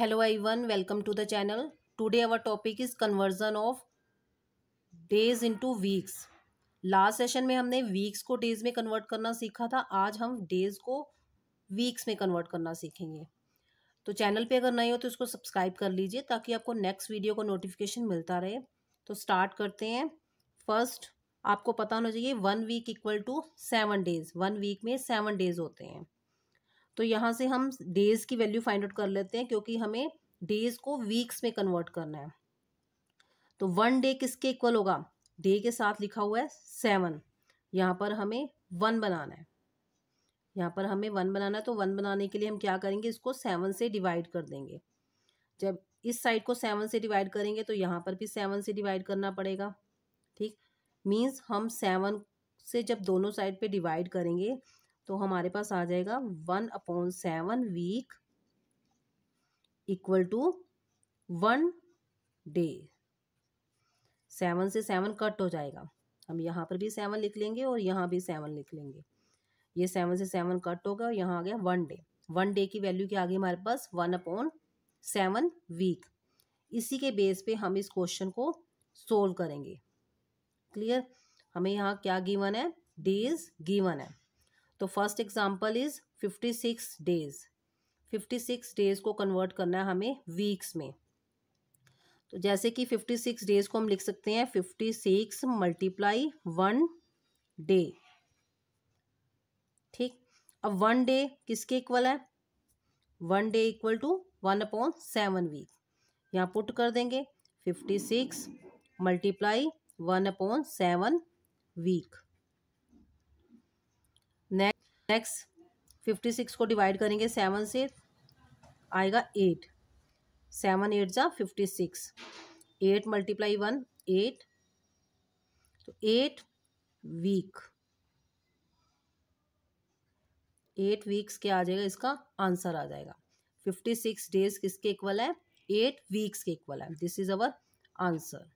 one welcome to the channel channel our topic is conversion of days into weeks last session में हमने weeks को days में convert करना सीखा था आज हम डेज को वीक्स में कन्वर्ट करना सीखेंगे तो चैनल पे अगर नए हो तो उसको सब्सक्राइब कर लीजिए ताकि आपको नेक्स्ट वीडियो का नोटिफिकेशन मिलता रहे तो स्टार्ट करते हैं फर्स्ट आपको पता होना चाहिए one week equal to seven days one week में सेवन डेज होते हैं तो यहाँ से हम डेज़ की वैल्यू फाइंड आउट कर लेते हैं क्योंकि हमें डेज़ को वीक्स में कन्वर्ट करना है तो वन डे किसके इक्वल होगा डे के साथ लिखा हुआ है सेवन यहाँ पर हमें वन बनाना है यहाँ पर हमें वन बनाना है तो वन बनाने के लिए हम क्या करेंगे इसको सेवन से डिवाइड कर देंगे जब इस साइड को सेवन से डिवाइड करेंगे तो यहाँ पर भी सेवन से डिवाइड करना पड़ेगा ठीक मीन्स हम सेवन से जब दोनों साइड पे डिवाइड करेंगे तो हमारे पास आ जाएगा one upon seven week equal to one day seven से सेवन कट हो जाएगा हम यहाँ पर भी सेवन लिख लेंगे और यहाँ भी सेवन लिख लेंगे ये सेवन से सेवन कट होगा और यहाँ आ गया वन डे वन डे की वैल्यू क्या आ गई हमारे पास वन अपॉन सेवन वीक इसी के बेस पे हम इस क्वेश्चन को सोल्व करेंगे क्लियर हमें यहाँ क्या गिवन है डेज गिवन है तो first example is fifty six days fifty six days को कन्वर्ट करना है हमें वीक्स में तो जैसे कि फिफ्टी सिक्स डेज़ को हम लिख सकते हैं fifty six multiply one day ठीक अब वन डे किसके इक्वल है one day equal to one upon seven week यहाँ पुट कर देंगे fifty six multiply one upon seven week next fifty six को डिवाइड करेंगे सेवन से आएगा एट सेवन एट जा fifty six eight multiply one eight तो एट वीक एट वीक्स क्या आ जाएगा इसका आंसर आ जाएगा फिफ्टी सिक्स डेज किसके इक्वल है एट वीक्स के इक्वल है this is our answer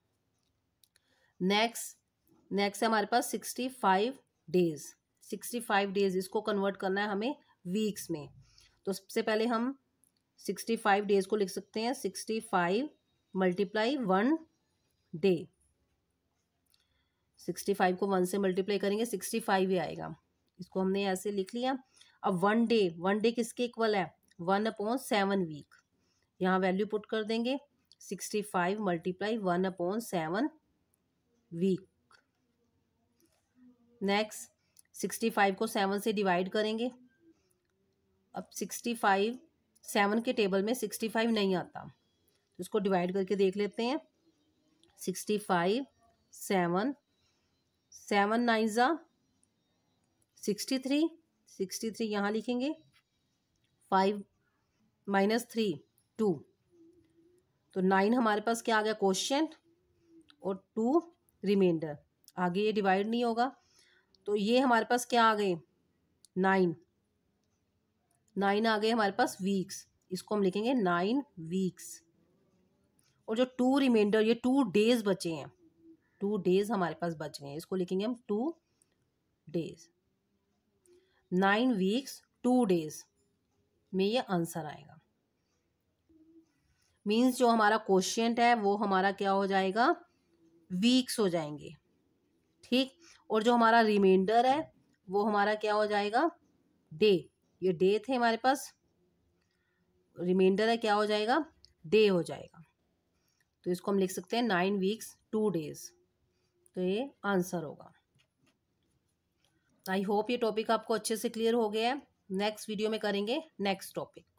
next next है हमारे पास sixty five days sixty five days इसको कन्वर्ट करना है हमें वीक्स में तो सबसे पहले हम सिक्सटी फाइव डेज को लिख सकते हैं sixty five multiply one day sixty five को वन से मल्टीप्लाई करेंगे सिक्सटी फाइव ही आएगा इसको हमने ऐसे लिख लिया अब वन डे वन डे किसके इक्वल है वन अपॉन सेवन वीक यहाँ वैल्यू पुट कर देंगे sixty five multiply one upon seven week next sixty five को सेवन से डिवाइड करेंगे अब सिक्सटी फाइव सेवन के टेबल में सिक्सटी फाइव नहीं आता तो इसको डिवाइड करके देख लेते हैं सिक्सटी फाइव सेवन सेवन नाइज़ा सिक्सटी थ्री सिक्सटी थ्री यहाँ लिखेंगे फाइव माइनस थ्री टू तो नाइन हमारे पास क्या आ गया क्वेश्चन और टू रिमाइंडर आगे ये डिवाइड नहीं होगा तो ये हमारे पास क्या आ गए नाइन नाइन आ गए हमारे पास वीक्स इसको हम लिखेंगे नाइन वीक्स और जो टू रिमाइंडर ये टू डेज बचे हैं टू डेज हमारे पास बच गए हैं इसको लिखेंगे हम two days nine weeks two days में ये आंसर आएगा मीन्स जो हमारा क्वेश्चन है वो हमारा क्या हो जाएगा वीक्स हो जाएंगे ठीक और जो हमारा रिमाइंडर है वो हमारा क्या हो जाएगा डे ये डे थे हमारे पास रिमाइंडर है क्या हो जाएगा डे हो जाएगा तो इसको हम लिख सकते हैं नाइन वीक्स टू डेज तो ये आंसर होगा आई होप ये टॉपिक आपको अच्छे से क्लियर हो गया है नेक्स्ट वीडियो में करेंगे नेक्स्ट टॉपिक